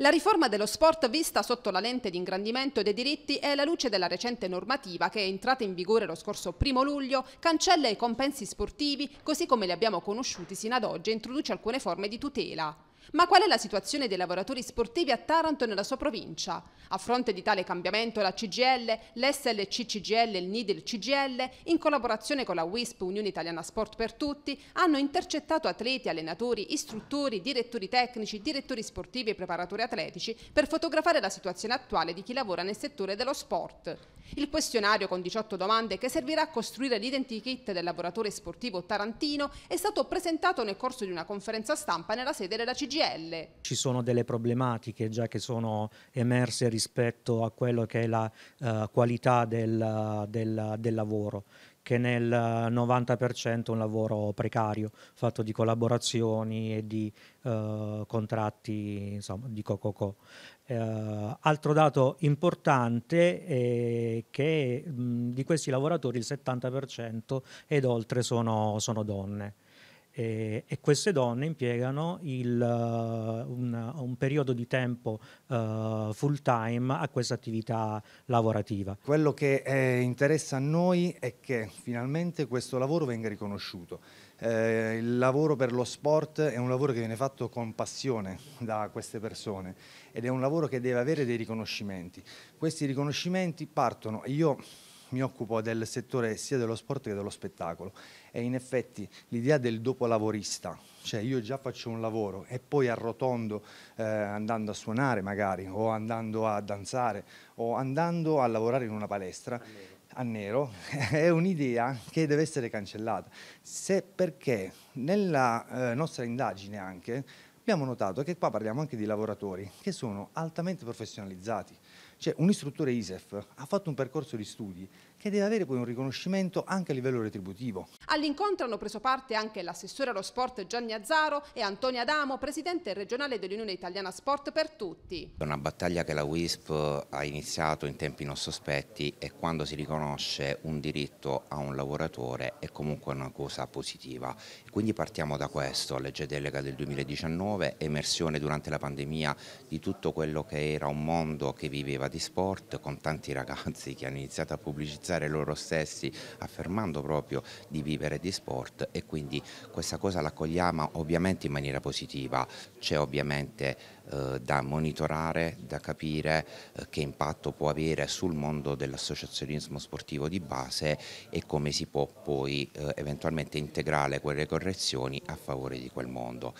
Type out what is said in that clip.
La riforma dello sport vista sotto la lente di ingrandimento dei diritti è alla luce della recente normativa che entrata in vigore lo scorso 1 luglio, cancella i compensi sportivi così come li abbiamo conosciuti sino ad oggi e introduce alcune forme di tutela. Ma qual è la situazione dei lavoratori sportivi a Taranto e nella sua provincia? A fronte di tale cambiamento la CGL, l'SLC CGL e il NIDEL CGL, in collaborazione con la WISP Unione Italiana Sport per Tutti, hanno intercettato atleti, allenatori, istruttori, direttori tecnici, direttori sportivi e preparatori atletici per fotografare la situazione attuale di chi lavora nel settore dello sport. Il questionario con 18 domande che servirà a costruire l'identikit del lavoratore sportivo tarantino è stato presentato nel corso di una conferenza stampa nella sede della CGL CGL. Ci sono delle problematiche già che sono emerse rispetto a quello che è la uh, qualità del, del, del lavoro che nel 90% è un lavoro precario, fatto di collaborazioni e di eh, contratti insomma, di cococò. Eh, altro dato importante è che mh, di questi lavoratori il 70% ed oltre sono, sono donne e, e queste donne impiegano il, uh, un, uh, un, periodo di tempo uh, full time a questa attività lavorativa. Quello che eh, interessa a noi è che finalmente questo lavoro venga riconosciuto. Eh, il lavoro per lo sport è un lavoro che viene fatto con passione da queste persone ed è un lavoro che deve avere dei riconoscimenti. Questi riconoscimenti partono, io mi occupo del settore sia dello sport che dello spettacolo e in effetti l'idea del dopolavorista, cioè io già faccio un lavoro e poi arrotondo eh, andando a suonare magari o andando a danzare o andando a lavorare in una palestra a nero, a nero è un'idea che deve essere cancellata. Se perché nella eh, nostra indagine anche abbiamo notato che qua parliamo anche di lavoratori che sono altamente professionalizzati cioè un istruttore ISEF ha fatto un percorso di studi che deve avere poi un riconoscimento anche a livello retributivo. All'incontro hanno preso parte anche l'assessore allo sport Gianni Azzaro e Antonio Adamo, presidente regionale dell'Unione Italiana Sport per Tutti. È una battaglia che la WISP ha iniziato in tempi non sospetti e quando si riconosce un diritto a un lavoratore è comunque una cosa positiva. Quindi partiamo da questo, legge delega del 2019, emersione durante la pandemia di tutto quello che era un mondo che viveva di sport con tanti ragazzi che hanno iniziato a pubblicizzare loro stessi affermando proprio di vivere di sport e quindi questa cosa l'accogliamo ovviamente in maniera positiva, c'è ovviamente eh, da monitorare, da capire eh, che impatto può avere sul mondo dell'associazionismo sportivo di base e come si può poi eh, eventualmente integrare quelle correzioni a favore di quel mondo.